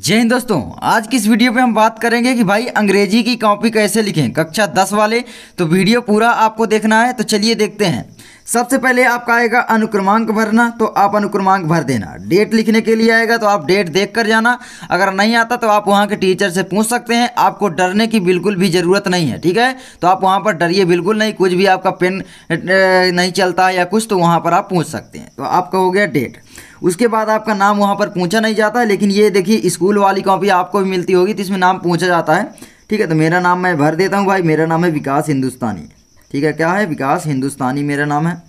जय हिंद दोस्तों आज की इस वीडियो पे हम बात करेंगे कि भाई अंग्रेजी की कॉपी कैसे लिखें कक्षा दस वाले तो वीडियो पूरा आपको देखना है तो चलिए देखते हैं सबसे पहले आपका आएगा अनुक्रमांक भरना तो आप अनुक्रमांक भर देना डेट लिखने के लिए आएगा तो आप डेट देख कर जाना अगर नहीं आता तो आप वहाँ के टीचर से पूछ सकते हैं आपको डरने की बिल्कुल भी ज़रूरत नहीं है ठीक है तो आप वहाँ पर डरिए बिल्कुल नहीं कुछ भी आपका पेन नहीं चलता या कुछ तो वहाँ पर आप पूछ सकते हैं तो आपका हो गया डेट उसके बाद आपका नाम वहाँ पर पूछा नहीं जाता लेकिन ये देखिए स्कूल वाली कॉपी आपको भी मिलती होगी तो इसमें नाम पूछा जाता है ठीक है तो मेरा नाम मैं भर देता हूँ भाई मेरा नाम है विकास हिंदुस्तानी ठीक है क्या है विकास हिंदुस्तानी मेरा नाम है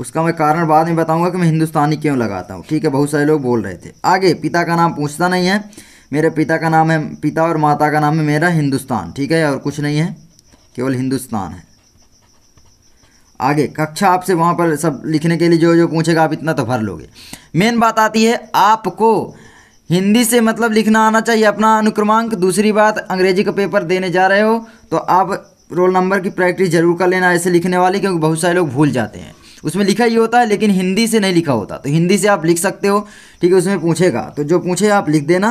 उसका मैं कारण बाद में बताऊंगा कि मैं हिंदुस्तानी क्यों लगाता हूँ ठीक है बहुत सारे लोग बोल रहे थे आगे पिता का नाम पूछता नहीं है मेरे पिता का नाम है पिता और माता का नाम है मेरा हिंदुस्तान ठीक है और कुछ नहीं है केवल हिंदुस्तान है आगे कक्षा आपसे वहाँ पर सब लिखने के लिए जो जो पूछेगा आप इतना तो भर लोगे मेन बात आती है आपको हिंदी से मतलब लिखना आना चाहिए अपना अनुक्रमांक दूसरी बात अंग्रेजी का पेपर देने जा रहे हो तो आप रोल नंबर की प्रैक्टिस जरूर कर लेना ऐसे लिखने वाले क्योंकि बहुत सारे लोग भूल जाते हैं उसमें लिखा ही होता है लेकिन हिंदी से नहीं लिखा होता तो हिंदी से आप लिख सकते हो ठीक है उसमें पूछेगा तो जो पूछे आप लिख देना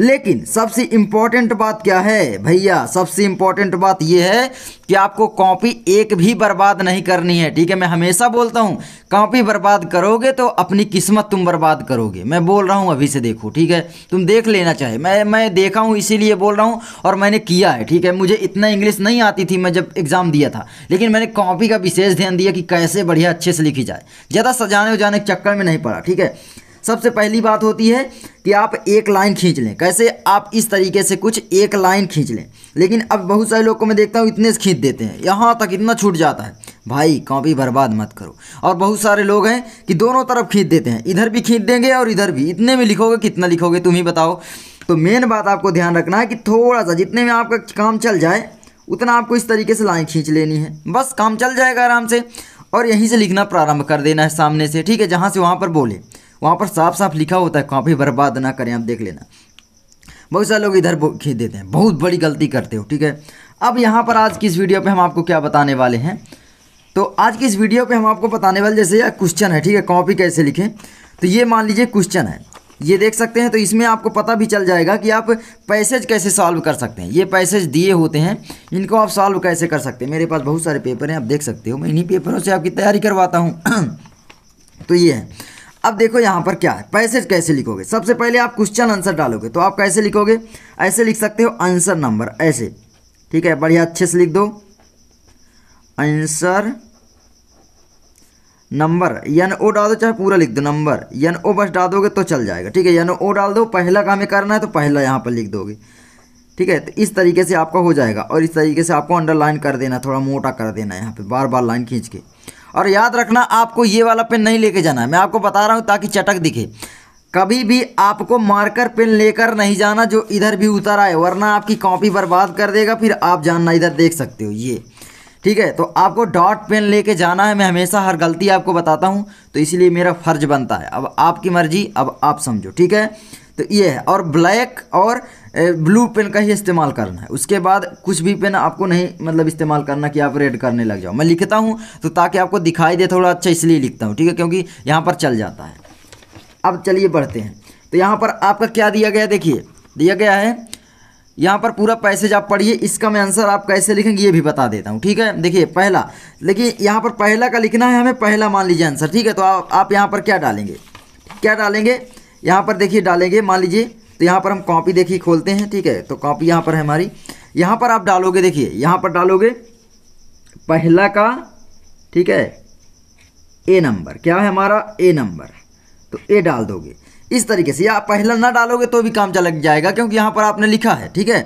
लेकिन सबसे इम्पॉर्टेंट बात क्या है भैया सबसे इम्पॉर्टेंट बात यह है कि आपको कॉपी एक भी बर्बाद नहीं करनी है ठीक है मैं हमेशा बोलता हूँ कॉपी बर्बाद करोगे तो अपनी किस्मत तुम बर्बाद करोगे मैं बोल रहा हूँ अभी से देखो ठीक है तुम देख लेना चाहे मैं मैं देखा हूँ इसीलिए बोल रहा हूँ और मैंने किया है ठीक है मुझे इतना इंग्लिश नहीं आती थी मैं जब एग्ज़ाम दिया था लेकिन मैंने कॉपी का विशेष ध्यान दिया कि कैसे बढ़िया अच्छे से लिखी जाए ज़्यादा सजाने उजाने के चक्कर में नहीं पड़ा ठीक है सबसे पहली बात होती है कि आप एक लाइन खींच लें कैसे आप इस तरीके से कुछ एक लाइन खींच लें लेकिन अब बहुत सारे लोग को मैं देखता हूँ इतने से खींच देते हैं यहाँ तक इतना छूट जाता है भाई कॉपी बर्बाद मत करो और बहुत सारे लोग हैं कि दोनों तरफ खींच देते हैं इधर भी खींच देंगे और इधर भी इतने में लिखोगे कितना लिखोगे तुम ही बताओ तो मेन बात आपको ध्यान रखना है कि थोड़ा सा जितने में आपका काम चल जाए उतना आपको इस तरीके से लाइन खींच लेनी है बस काम चल जाएगा आराम से और यहीं से लिखना प्रारंभ कर देना है सामने से ठीक है जहाँ से वहाँ पर बोले वहाँ पर साफ साफ लिखा होता है कॉपी बर्बाद ना करें आप देख लेना बहुत सारे लोग इधर खींच देते हैं बहुत बड़ी गलती करते हो ठीक है अब यहाँ पर आज की इस वीडियो पे हम आपको क्या बताने वाले हैं तो आज की इस वीडियो पे हम आपको बताने वाले जैसे यह क्वेश्चन है ठीक है कॉपी कैसे लिखें तो ये मान लीजिए क्वेश्चन है ये देख सकते हैं तो इसमें आपको पता भी चल जाएगा कि आप पैसेज कैसे सॉल्व कर सकते हैं ये पैसेज दिए होते हैं इनको आप सॉल्व कैसे कर सकते हैं मेरे पास बहुत सारे पेपर हैं आप देख सकते हो मैं इन्हीं पेपरों से आपकी तैयारी करवाता हूँ तो ये है अब देखो यहाँ पर क्या है पैसे कैसे लिखोगे सबसे पहले आप क्वेश्चन आंसर डालोगे तो आप कैसे लिखोगे ऐसे लिख सकते हो आंसर नंबर ऐसे ठीक है बढ़िया अच्छे से लिख दो आंसर नंबर यन ओ डाल दो चाहे पूरा लिख दो नंबर यन ओ बस डाल दोगे तो चल जाएगा ठीक है यन ओ डाल दो पहला काम हमें करना है तो पहला यहाँ पर लिख दोगे ठीक है तो इस तरीके से आपका हो जाएगा और इस तरीके से आपको अंडरलाइन कर देना थोड़ा मोटा कर देना यहाँ पे बार बार लाइन खींच के और याद रखना आपको ये वाला पेन नहीं लेके जाना है मैं आपको बता रहा हूँ ताकि चटक दिखे कभी भी आपको मार्कर पेन लेकर नहीं जाना जो इधर भी उतर आए वरना आपकी कॉपी बर्बाद कर देगा फिर आप जानना इधर देख सकते हो ये ठीक है तो आपको डॉट पेन लेके जाना है मैं हमेशा हर गलती आपको बताता हूँ तो इसलिए मेरा फ़र्ज बनता है अब आपकी मर्ज़ी अब आप समझो ठीक है तो ये है और ब्लैक और ब्लू पेन का ही इस्तेमाल करना है उसके बाद कुछ भी पेन आपको नहीं मतलब इस्तेमाल करना कि आप रेड करने लग जाओ मैं लिखता हूँ तो ताकि आपको दिखाई दे थोड़ा अच्छा इसलिए लिखता हूँ ठीक है क्योंकि यहाँ पर चल जाता है अब चलिए बढ़ते हैं तो यहाँ पर आपका क्या दिया गया देखिए दिया गया है यहाँ पर पूरा पैसेज आप पढ़िए इसका मैं आंसर आप कैसे लिखेंगे ये भी बता देता हूँ ठीक है देखिए पहला लेकिन यहाँ पर पहला का लिखना है हमें पहला मान लीजिए आंसर ठीक है तो आप, आप यहाँ पर क्या डालेंगे क्या डालेंगे यहाँ पर देखिए डालेंगे मान लीजिए तो यहाँ पर हम कॉपी देखिए खोलते हैं ठीक है तो कॉपी यहाँ पर है हमारी यहाँ पर आप डालोगे देखिए यहाँ पर डालोगे पहला का ठीक है ए नंबर क्या है हमारा ए नंबर तो ए डाल दोगे इस तरीके से या पहला ना डालोगे तो भी काम चल जाएगा क्योंकि यहाँ पर आपने लिखा है ठीक है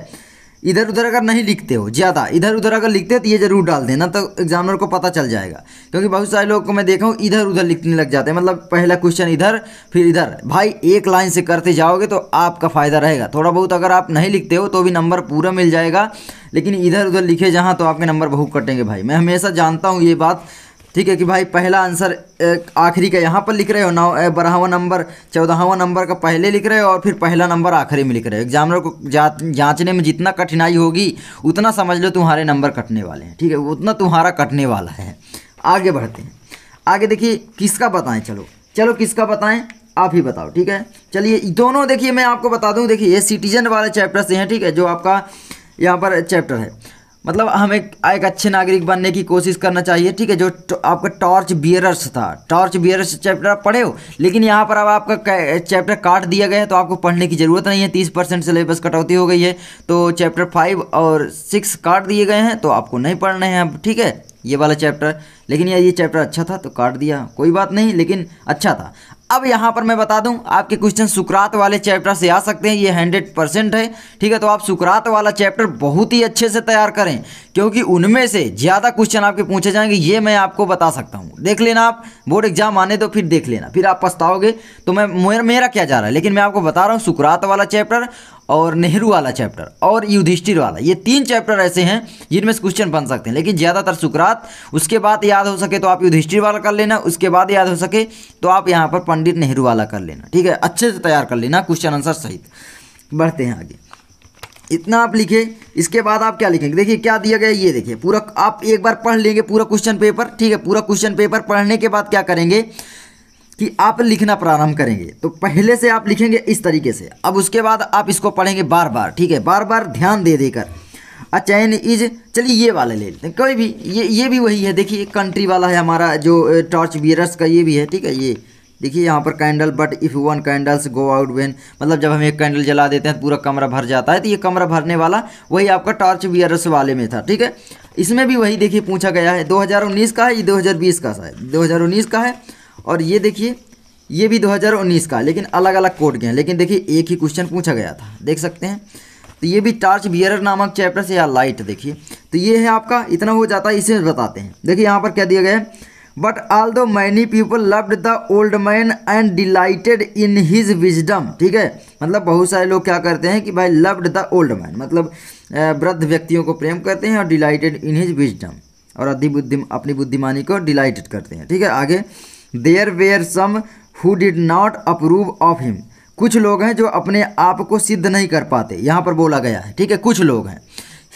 इधर उधर अगर नहीं लिखते हो ज़्यादा इधर उधर अगर लिखते हो तो ये ज़रूर डाल देना तो एग्जामिनर को पता चल जाएगा क्योंकि बहुत सारे लोगों को मैं देखा हूँ इधर उधर लिखने लग जाते हैं मतलब पहला क्वेश्चन इधर फिर इधर भाई एक लाइन से करते जाओगे तो आपका फ़ायदा रहेगा थोड़ा बहुत अगर आप नहीं लिखते हो तो भी नंबर पूरा मिल जाएगा लेकिन इधर उधर लिखे जहाँ तो आपके नंबर बहुत कटेंगे भाई मैं हमेशा जानता हूँ ये बात ठीक है कि भाई पहला आंसर आखिरी का यहाँ पर लिख रहे हो नौ बारहवा नंबर चौदहवा नंबर का पहले लिख रहे हो और फिर पहला नंबर आखिरी में लिख रहे हो एग्जामिनर को जांचने में जितना कठिनाई होगी उतना समझ लो तुम्हारे नंबर कटने वाले हैं ठीक है उतना तुम्हारा कटने वाला है आगे बढ़ते हैं आगे देखिए किसका बताएं चलो चलो किसका बताएं आप ही बताओ ठीक है चलिए दोनों देखिए मैं आपको बता दूँ देखिए ये सिटीजन वाले चैप्टर से हैं ठीक है जो आपका यहाँ पर चैप्टर है मतलब हमें एक अच्छे नागरिक बनने की कोशिश करना चाहिए ठीक है जो आपका टॉर्च बियरर्स था टॉर्च बियरर्स चैप्टर आप पढ़े हो लेकिन यहाँ पर अब आपका चैप्टर काट दिया गया है तो आपको पढ़ने की ज़रूरत नहीं है तीस परसेंट सिलेबस कटौती हो गई है तो चैप्टर फाइव और सिक्स काट दिए गए हैं तो आपको नहीं पढ़ने हैं अब ठीक है ये वाला चैप्टर लेकिन यार ये चैप्टर अच्छा था तो काट दिया कोई बात नहीं लेकिन अच्छा था अब यहाँ पर मैं बता दूँ आपके क्वेश्चन सुकरात वाले चैप्टर से आ सकते हैं ये हंड्रेड परसेंट है ठीक है तो आप सुकरात वाला चैप्टर बहुत ही अच्छे से तैयार करें क्योंकि उनमें से ज़्यादा क्वेश्चन आपके पूछे जाएंगे ये मैं आपको बता सकता हूँ देख लेना आप बोर्ड एग्जाम आने दो फिर देख लेना फिर आप पछताओगे तो मैं मेरा क्या जा रहा है लेकिन मैं आपको बता रहा हूँ सुकरात वाला चैप्टर और नेहरू वाला चैप्टर और युधिष्ठिर वाला ये तीन चैप्टर ऐसे हैं जिनमें से क्वेश्चन बन सकते हैं लेकिन ज़्यादातर सुकरात उसके बाद याद हो सके तो आप युधिष्ठिर वाला कर लेना उसके बाद याद हो सके तो आप यहाँ पर पंडित नेहरू वाला कर लेना ठीक है अच्छे से तैयार कर लेना क्वेश्चन आंसर सहित बढ़ते हैं आगे इतना आप लिखें इसके बाद आप क्या लिखेंगे देखिए क्या दिया गया ये देखिए पूरा आप एक बार पढ़ लेंगे पूरा क्वेश्चन पेपर ठीक है पूरा क्वेश्चन पेपर पढ़ने के बाद क्या करेंगे कि आप लिखना प्रारंभ करेंगे तो पहले से आप लिखेंगे इस तरीके से अब उसके बाद आप इसको पढ़ेंगे बार बार ठीक है बार बार ध्यान दे देकर अचैन इज चलिए ये वाला ले लेते हैं कोई भी ये ये भी वही है देखिए कंट्री वाला है हमारा जो टॉर्च बियरस का ये भी है ठीक है ये देखिए यहाँ पर candle but if one candles go out when मतलब जब हम एक कैंडल जला देते हैं तो पूरा कमरा भर जाता है तो ये कमरा भरने वाला वही आपका टॉर्च बियरस वाले में था ठीक है इसमें भी वही देखिए पूछा गया है 2019 का है ये 2020 का है उन्नीस का है और ये देखिए ये भी 2019 का लेकिन अलग अलग कोड के हैं लेकिन देखिए एक ही क्वेश्चन पूछा गया था देख सकते हैं तो ये भी टार्च बियर नामक चैप्टर से या लाइट देखिए तो ये है आपका इतना हो जाता है इसे बताते हैं देखिए यहाँ पर क्या दिया गया है but although many people loved the old man and delighted in his wisdom ठीक है मतलब बहुत सारे लोग क्या करते हैं कि भाई लव्ड द ओल्ड मैन मतलब वृद्ध व्यक्तियों को प्रेम करते हैं और डिलाइटेड इन हिज विजडम और अधि बुद्धि अपनी बुद्धिमानी को डिलाइटेड करते हैं ठीक है आगे there were some who did not approve of him कुछ लोग हैं जो अपने आप को सिद्ध नहीं कर पाते यहाँ पर बोला गया है ठीक है कुछ लोग हैं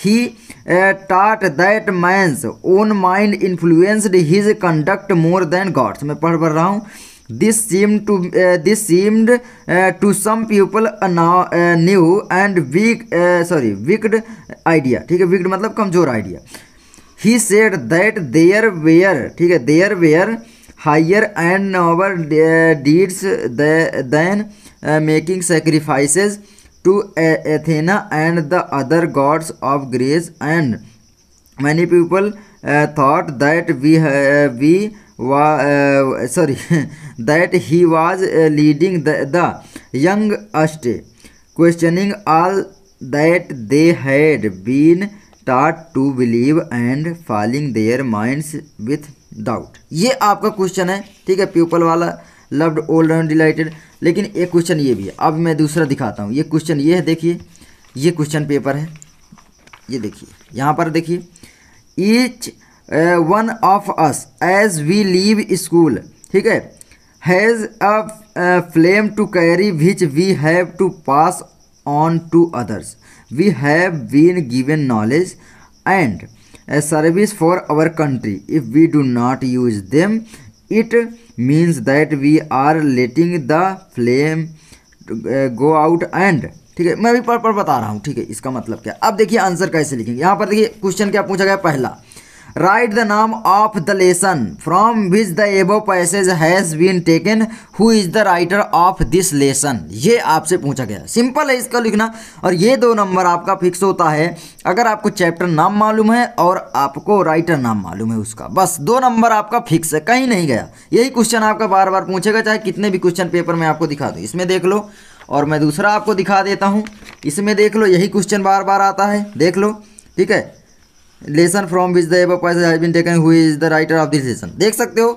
ही taught that man's own mind influenced his conduct more than gods मैं पढ़ पढ़ रहा हूँ this seem to this seemed to some people new and weak sorry wicked idea ठीक है विकड मतलब कमजोर idea he said that there were ठीक है there were higher and noble uh, deeds than uh, making sacrifices to Athena and the other gods of Greece and many people uh, thought that we uh, we uh, sorry that he was uh, leading the, the youngest questioning all that they had been taught to believe and filling their minds with doubt ये आपका question है ठीक है people वाला loved old and dilated लेकिन एक question ये भी है अब मैं दूसरा दिखाता हूँ ये क्वेश्चन ये है देखिए ये क्वेश्चन पेपर है ये देखिए यहाँ पर देखिए each one of us as we leave school ठीक है has a flame to carry which we have to pass on to others we have been given knowledge and a service for our country if we do not use them it means that we are letting the flame go out and ठीक है मैं भी पढ़ पढ़ बता रहा हूँ ठीक है इसका मतलब क्या अब देखिए आंसर कैसे लिखेंगे यहाँ पर देखिए क्वेश्चन क्या पूछा गया पहला राइट द नाम of the lesson from which the above passage has been taken who is the writer of this lesson ये आपसे पूछा गया सिंपल है इसका लिखना और ये दो नंबर आपका फिक्स होता है अगर आपको चैप्टर नाम मालूम है और आपको राइटर नाम मालूम है उसका बस दो नंबर आपका फिक्स है कहीं नहीं गया यही क्वेश्चन आपका बार बार पूछेगा चाहे कितने भी क्वेश्चन पेपर में आपको दिखा दो इसमें देख लो और मैं दूसरा आपको दिखा देता हूँ इसमें देख लो यही क्वेश्चन बार बार आता है देख लो ठीक है lesson from which the above passage has been taken who is the writer of this lesson देख सकते हो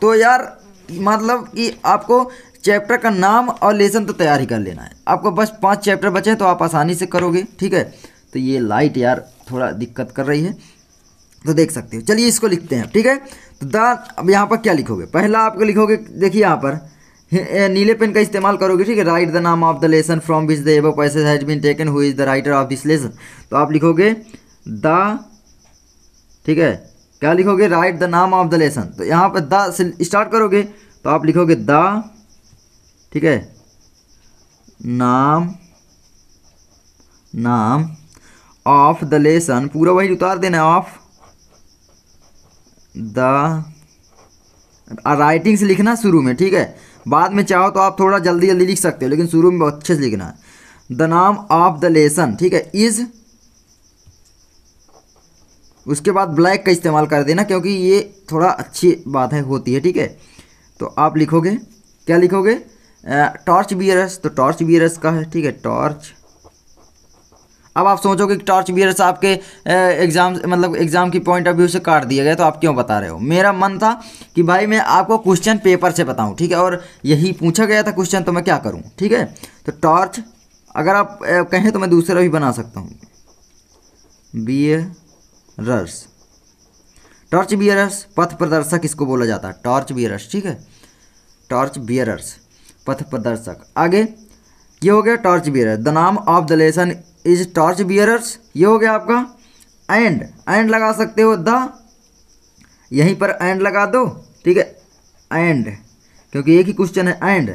तो यार मतलब कि आपको चैप्टर का नाम और लेसन तो तैयार ही कर लेना है आपको बस पांच चैप्टर बचे हैं तो आप आसानी से करोगे ठीक है तो ये लाइट यार थोड़ा दिक्कत कर रही है तो देख सकते हो चलिए इसको लिखते हैं ठीक है तो द अब यहाँ पर क्या लिखोगे पहला आपको लिखोगे देखिए यहाँ पर नीले पेन का इस्तेमाल करोगे ठीक है राइट द नाम of the lesson from which the above passage has been taken who is the writer of this lesson तो आप लिखोगे द ठीक है क्या लिखोगे राइट द नाम ऑफ द लेसन तो यहाँ पर द से स्टार्ट करोगे तो आप लिखोगे द ठीक है नाम नाम ऑफ द लेसन पूरा वही उतार देना है ऑफ द राइटिंग से लिखना शुरू में ठीक है बाद में चाहो तो आप थोड़ा जल्दी जल्दी लिख सकते हो लेकिन शुरू में बहुत अच्छे से लिखना है द नाम ऑफ द लेसन ठीक है इज़ उसके बाद ब्लैक का इस्तेमाल कर देना क्योंकि ये थोड़ा अच्छी बात है होती है ठीक है तो आप लिखोगे क्या लिखोगे टॉर्च बियरस तो टॉर्च बियरस का है ठीक है टॉर्च अब आप सोचोगे कि टॉर्च बियरस आपके एग्ज़ाम मतलब एग्ज़ाम की पॉइंट ऑफ व्यू से काट दिया गया तो आप क्यों बता रहे हो मेरा मन था कि भाई मैं आपको क्वेश्चन पेपर से बताऊं ठीक है और यही पूछा गया था क्वेश्चन तो मैं क्या करूं ठीक है तो टॉर्च अगर आप कहें तो मैं दूसरा भी बना सकता हूँ बियर रर्स टॉर्च बियरर्स पथ प्रदर्शक इसको बोला जाता है टॉर्च बियरर्स ठीक है टॉर्च बियरर्स पथ प्रदर्शक आगे ये हो गया टॉर्च बियर द नाम of the lesson is torch bearers ये हो गया आपका एंड एंड लगा सकते हो द यहीं पर एंड लगा दो ठीक है एंड क्योंकि एक ही क्वेश्चन है एंड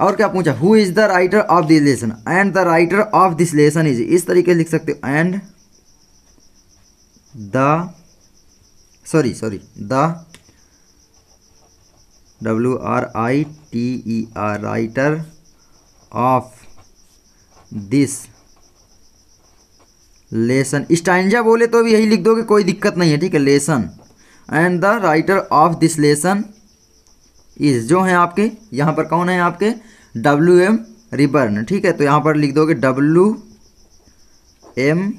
और क्या पूछा who is the writer of this lesson and the writer of this lesson is इस तरीके लिख सकते हो and the sorry sorry the W R I T E R writer of this lesson stanza बोले तो भी यही लिख दोगे कोई दिक्कत नहीं है ठीक है lesson and the writer of this lesson is जो है आपके यहाँ पर कौन है आपके डब्ल्यू एम रिबर्न ठीक है तो यहाँ पर लिख दोगे डब्ल्यू एम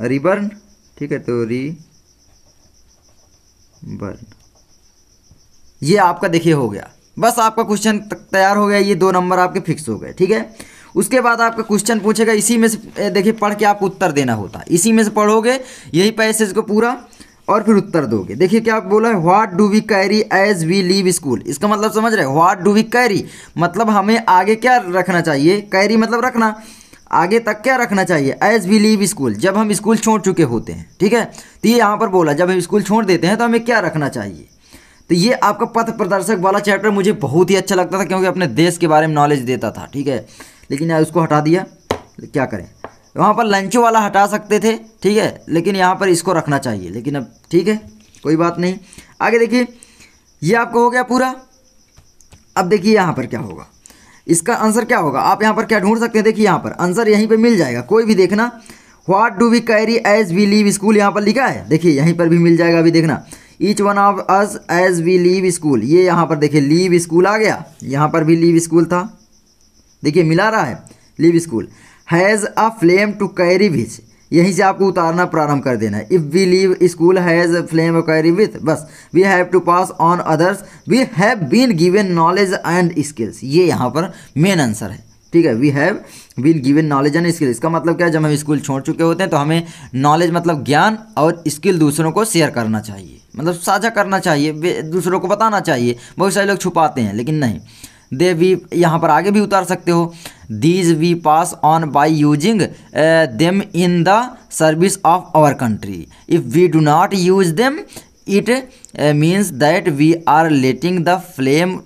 रिबर्न ठीक है तो री बर्न ये आपका देखिए हो गया बस आपका क्वेश्चन तैयार हो गया ये दो नंबर आपके फिक्स हो गए ठीक है उसके बाद आपका क्वेश्चन पूछेगा इसी में से देखिए पढ़ के आपको उत्तर देना होता है इसी में से पढ़ोगे यही पैसेज को पूरा और फिर उत्तर दोगे देखिए क्या आप बोला है what do we carry as we leave school इसका मतलब समझ रहे हैं व्हाट डू वी कैरी मतलब हमें आगे क्या रखना चाहिए कैरी मतलब रखना आगे तक क्या रखना चाहिए एज वी लीव स्कूल जब हम स्कूल छोड़ चुके होते हैं ठीक है तो ये यहाँ पर बोला जब हम स्कूल छोड़ देते हैं तो हमें क्या रखना चाहिए तो ये आपका पथ प्रदर्शक वाला चैप्टर मुझे बहुत ही अच्छा लगता था क्योंकि अपने देश के बारे में नॉलेज देता था ठीक है लेकिन उसको हटा दिया क्या करें वहाँ पर लंचों वाला हटा सकते थे ठीक है लेकिन यहाँ पर इसको रखना चाहिए लेकिन अब ठीक है कोई बात नहीं आगे देखिए ये आपको हो गया पूरा अब देखिए यहाँ पर क्या होगा इसका आंसर क्या होगा आप यहाँ पर क्या ढूंढ सकते हैं देखिए यहाँ पर आंसर यहीं पर मिल जाएगा कोई भी देखना what do we carry as we leave school यहाँ पर लिखा है देखिए यहीं पर भी मिल जाएगा अभी देखना each one of us as we leave school ये यहाँ पर देखिए लीव स्कूल आ गया यहाँ पर भी लीव स्कूल था देखिए मिला रहा है leave school has a flame to carry which यहीं से आपको उतारना प्रारंभ कर देना है if we leave school has flame carry with bus we have to pass on others we have been given knowledge and skills ये यहाँ पर मेन आंसर है ठीक है we have been given knowledge and skill इसका मतलब क्या है जब हम स्कूल छोड़ चुके होते हैं तो हमें नॉलेज मतलब ज्ञान और स्किल दूसरों को शेयर करना चाहिए मतलब साझा करना चाहिए दूसरों को बताना चाहिए बहुत सारे लोग छुपाते हैं लेकिन नहीं दे वी यहाँ पर आगे भी उतार सकते हो these we pass on by using them in the service of our country if we do not use them it means that we are letting the flame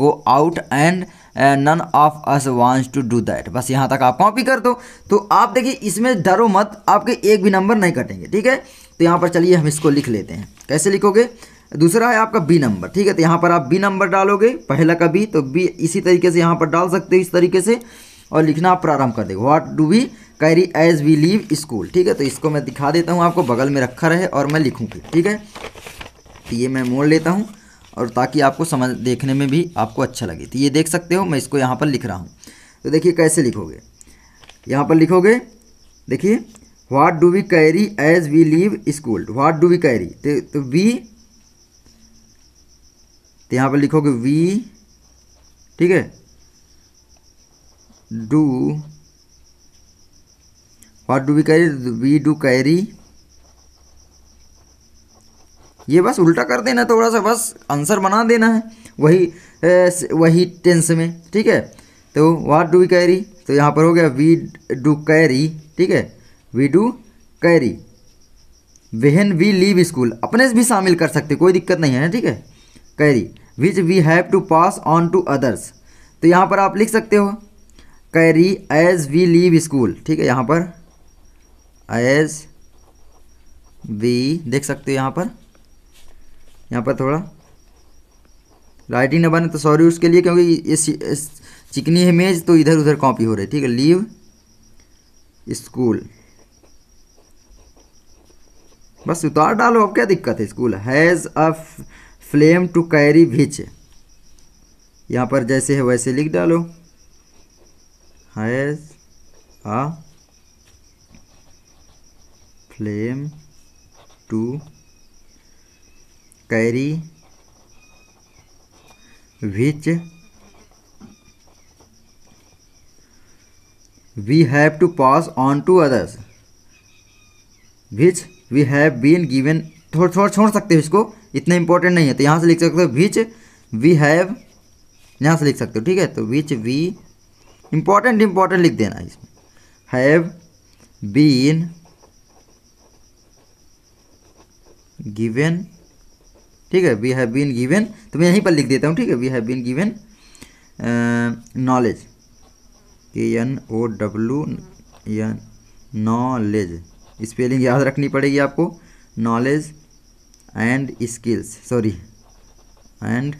go out and none of us wants to do that बस यहाँ तक आप copy कर दो तो आप देखिए इसमें डरो मत आपके एक भी नंबर नहीं कटेंगे ठीक है तो यहाँ पर चलिए हम इसको लिख लेते हैं कैसे लिखोगे दूसरा है आपका बी नंबर ठीक है तो यहाँ पर आप बी नंबर डालोगे पहला का बी तो बी इसी तरीके से यहाँ पर डाल सकते हो इस तरीके से और लिखना आप प्रारंभ कर देगा what do we carry as we leave school ठीक है तो इसको मैं दिखा देता हूँ आपको बगल में रखा रहे और मैं लिखूँ फिर ठीक है तो ये मैं मोड़ लेता हूँ और ताकि आपको समझ देखने में भी आपको अच्छा लगे तो ये देख सकते हो मैं इसको यहाँ पर लिख रहा हूँ तो देखिए कैसे लिखोगे यहाँ पर लिखोगे देखिए what do we carry as we leave school what do we carry तो वी तो तो यहाँ पर लिखोगे वी ठीक है do what do we carry we do carry ये बस उल्टा कर देना थोड़ा सा बस आंसर बना देना है वही ए, वही टेंस में ठीक है तो वाट डू वी कैरी तो यहाँ पर हो गया वी डू कैरी ठीक है we do carry when we leave school अपने से भी शामिल कर सकते कोई दिक्कत नहीं है ठीक है carry which we have to pass on to others तो यहाँ पर आप लिख सकते हो carry as we leave school ठीक है यहाँ पर एज वी देख सकते हो यहाँ पर यहाँ पर थोड़ा राइटिंग न बने तो सॉरी उसके लिए क्योंकि ये चिकनी है मेज तो इधर उधर कॉपी हो रही है ठीक है लीव स्कूल बस उतार डालो अब क्या दिक्कत है school has a flame to carry which यहाँ पर जैसे है वैसे लिख डालो has a flame to carry which we have to pass on to others which we have been given थोड़ा थोड़ा छोड़ सकते हो इसको इतना इंपॉर्टेंट नहीं है तो यहाँ से लिख सकते हो विच वी हैव यहाँ से लिख सकते हो ठीक है तो विच वी इंपॉर्टेंट इंपॉर्टेंट लिख देना इसमें हैव बीन गिवेन ठीक है वी हैव बीन गिवेन तो मैं यहीं पर लिख देता हूँ ठीक है we have been given knowledge K N O W N knowledge spelling याद रखनी पड़ेगी आपको knowledge and skills sorry and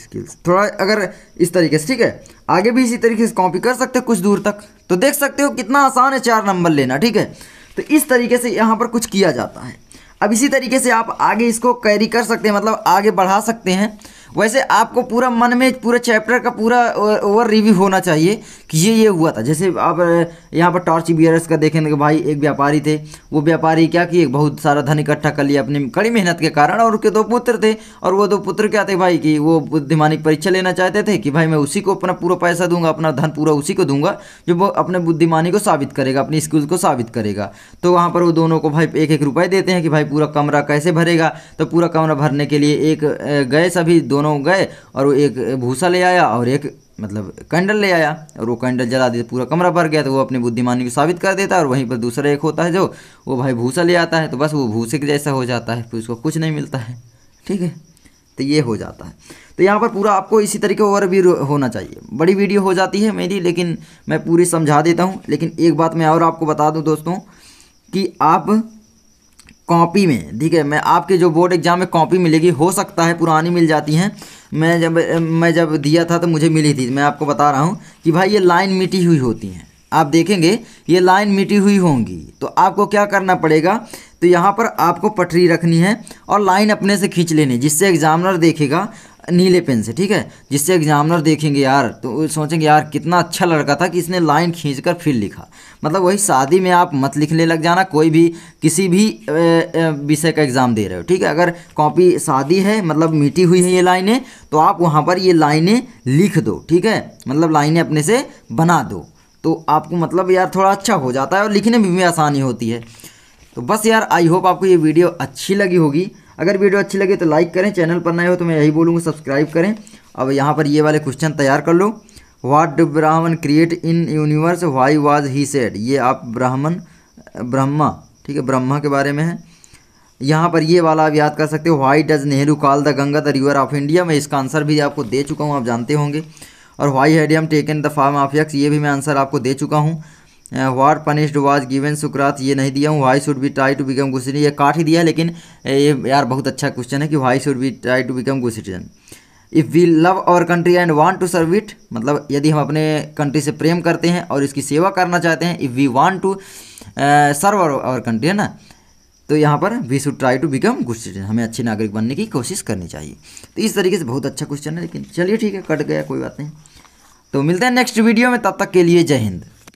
skills थोड़ा अगर इस तरीके से ठीक है आगे भी इसी तरीके से कॉपी कर सकते हो कुछ दूर तक तो देख सकते हो कितना आसान है चार नंबर लेना ठीक है तो इस तरीके से यहाँ पर कुछ किया जाता है अब इसी तरीके से आप आगे इसको कैरी कर सकते हैं मतलब आगे बढ़ा सकते हैं वैसे आपको पूरा मन में पूरे चैप्टर का पूरा ओवर रिव्यू होना चाहिए कि ये ये हुआ था जैसे आप यहाँ पर टॉर्च बियरस का देखेंगे भाई एक व्यापारी थे वो व्यापारी क्या कि बहुत सारा धन इकट्ठा कर लिया अपनी कड़ी मेहनत के कारण और उनके दो पुत्र थे और वो दो पुत्र क्या थे भाई कि वो बुद्धिमानी परीक्षा लेना चाहते थे कि भाई मैं उसी को अपना पूरा पैसा दूंगा अपना धन पूरा उसी को दूंगा जो वो अपने बुद्धिमानी को साबित करेगा अपनी स्किल्स को साबित करेगा तो वहाँ पर वो दोनों को भाई एक एक रुपये देते हैं कि भाई पूरा कमरा कैसे भरेगा तो पूरा कमरा भरने के लिए एक गए सभी दो दोनों गए और वो एक भूसा ले आया और एक मतलब कैंडल ले आया और वो कैंडल जला दिया पूरा कमरा भर गया तो वो अपनी बुद्धिमानी को साबित कर देता है और वहीं पर दूसरा एक होता है जो वो भाई भूसा ले आता है तो बस वो भूसे के जैसा हो जाता है फिर उसको कुछ नहीं मिलता है ठीक है तो ये हो जाता है तो यहाँ पर पूरा आपको इसी तरीके भी होना चाहिए बड़ी वीडियो हो जाती है मेरी लेकिन मैं पूरी समझा देता हूँ लेकिन एक बात मैं और आपको बता दूँ दोस्तों कि आप कॉपी में ठीक है मैं आपके जो बोर्ड एग्ज़ाम में कॉपी मिलेगी हो सकता है पुरानी मिल जाती हैं मैं जब मैं जब दिया था तो मुझे मिली थी मैं आपको बता रहा हूँ कि भाई ये लाइन मिटी हुई होती हैं आप देखेंगे ये लाइन मिटी हुई होंगी तो आपको क्या करना पड़ेगा तो यहाँ पर आपको पटरी रखनी है और लाइन अपने से खींच लेनी जिससे एग्जामिनर देखेगा नीले पेन से ठीक है जिससे एग्जामिनर देखेंगे यार तो सोचेंगे यार कितना अच्छा लड़का था कि इसने लाइन खींच कर फिर लिखा मतलब वही शादी में आप मत लिखने लग जाना कोई भी किसी भी विषय का एग्ज़ाम दे रहे हो ठीक है अगर कॉपी शादी है मतलब मीठी हुई है ये लाइनें तो आप वहाँ पर ये लाइनें लिख दो ठीक है मतलब लाइनें अपने से बना दो तो आपको मतलब यार थोड़ा अच्छा हो जाता है और लिखने में भी आसानी होती है तो बस यार आई होप आपको ये वीडियो अच्छी लगी होगी अगर वीडियो अच्छी लगे तो लाइक करें चैनल पर नए हो तो मैं यही बोलूँगा सब्सक्राइब करें अब यहाँ पर ये वाले क्वेश्चन तैयार कर लो what do Brahman create in universe why was he said ये आप ब्राह्मण ब्रह्मा ठीक है ब्रह्मा के बारे में है यहाँ पर ये वाला आप याद कर सकते हो why does Nehru call the Ganga the river of India मैं इसका आंसर भी आपको दे चुका हूँ आप जानते होंगे और why had he taken the form of yaks ये भी मैं आंसर आपको दे चुका हूँ वाट पनिश्ड वाज गिवन सुकरात ये नहीं दिया हूँ why should we try to become good ये काट ही दिया है लेकिन uh, ये यार बहुत अच्छा क्वेश्चन है कि why should we try to become good citizen if we love our country and want to serve it मतलब यदि हम अपने कंट्री से प्रेम करते हैं और इसकी सेवा करना चाहते हैं if we want to serve our country है ना तो यहाँ पर we should try to become good citizen हमें अच्छे नागरिक बनने की कोशिश करनी चाहिए तो इस तरीके से बहुत अच्छा क्वेश्चन है लेकिन चलिए ठीक है कट गया कोई बात नहीं तो मिलते हैं नेक्स्ट वीडियो में तब तक के लिए जय हिंद